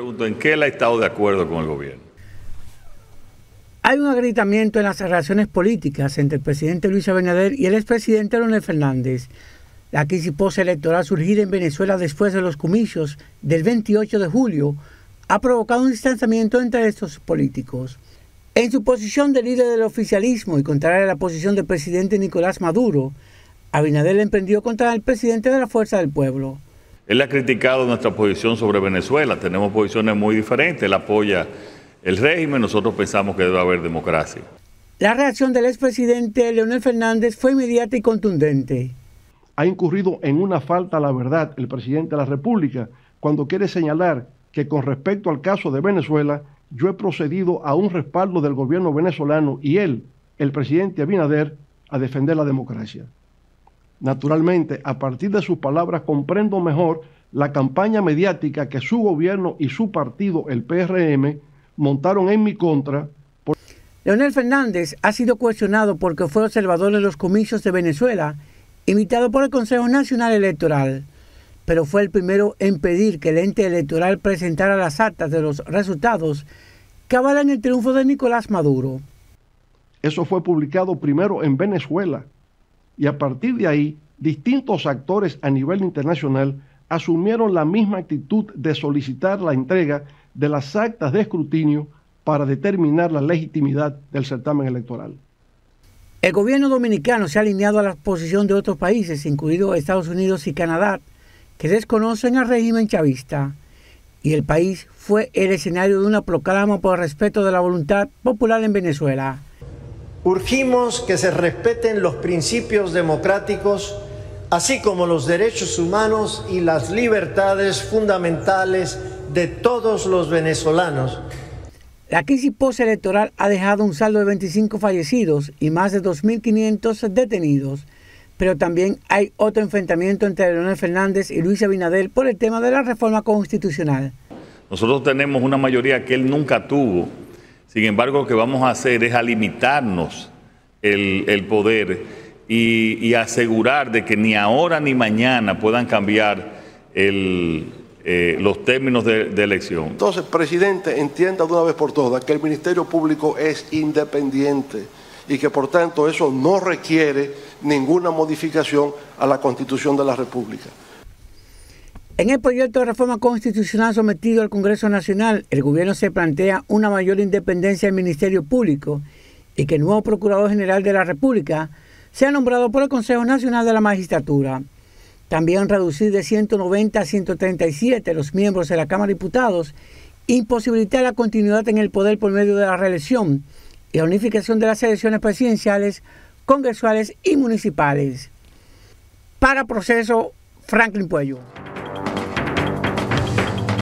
pregunto, ¿en qué él ha estado de acuerdo con el gobierno? Hay un agrietamiento en las relaciones políticas entre el presidente Luis Abinader y el expresidente Leonel Fernández. La crisis postelectoral surgida en Venezuela después de los comicios del 28 de julio ha provocado un distanciamiento entre estos políticos. En su posición de líder del oficialismo y contraria a la posición del presidente Nicolás Maduro, Abinader emprendió contra el presidente de la Fuerza del Pueblo. Él ha criticado nuestra posición sobre Venezuela. Tenemos posiciones muy diferentes. Él apoya el régimen. Nosotros pensamos que debe haber democracia. La reacción del expresidente Leonel Fernández fue inmediata y contundente. Ha incurrido en una falta a la verdad el presidente de la República cuando quiere señalar que con respecto al caso de Venezuela, yo he procedido a un respaldo del gobierno venezolano y él, el presidente Abinader, a defender la democracia. Naturalmente, a partir de sus palabras comprendo mejor la campaña mediática que su gobierno y su partido, el PRM, montaron en mi contra. Leonel Fernández ha sido cuestionado porque fue observador de los comicios de Venezuela, invitado por el Consejo Nacional Electoral, pero fue el primero en pedir que el ente electoral presentara las actas de los resultados que avalan el triunfo de Nicolás Maduro. Eso fue publicado primero en Venezuela, y a partir de ahí distintos actores a nivel internacional asumieron la misma actitud de solicitar la entrega de las actas de escrutinio para determinar la legitimidad del certamen electoral. El gobierno dominicano se ha alineado a la posición de otros países, incluidos Estados Unidos y Canadá, que desconocen al régimen chavista, y el país fue el escenario de una proclama por respeto de la voluntad popular en Venezuela. Urgimos que se respeten los principios democráticos, así como los derechos humanos y las libertades fundamentales de todos los venezolanos. La crisis postelectoral ha dejado un saldo de 25 fallecidos y más de 2.500 detenidos, pero también hay otro enfrentamiento entre Leonel Fernández y Luis Abinadel por el tema de la reforma constitucional. Nosotros tenemos una mayoría que él nunca tuvo sin embargo, lo que vamos a hacer es a limitarnos el, poder y, asegurar de que ni ahora ni mañana puedan cambiar eh, los términos de elección. Entonces, presidente, entienda de una vez por todas que el Ministerio Público es independiente y que por tanto eso no requiere ninguna modificación a la Constitución de la República. En el proyecto de reforma constitucional sometido al Congreso Nacional, el gobierno se plantea una mayor independencia del Ministerio Público y que el nuevo Procurador General de la República sea nombrado por el Consejo Nacional de la Magistratura. También reducir de 190 a 137 los miembros de la Cámara de Diputados, imposibilitar la continuidad en el poder por medio de la reelección y la unificación de las elecciones presidenciales, congresuales y municipales. Para proceso, Franklin Puello.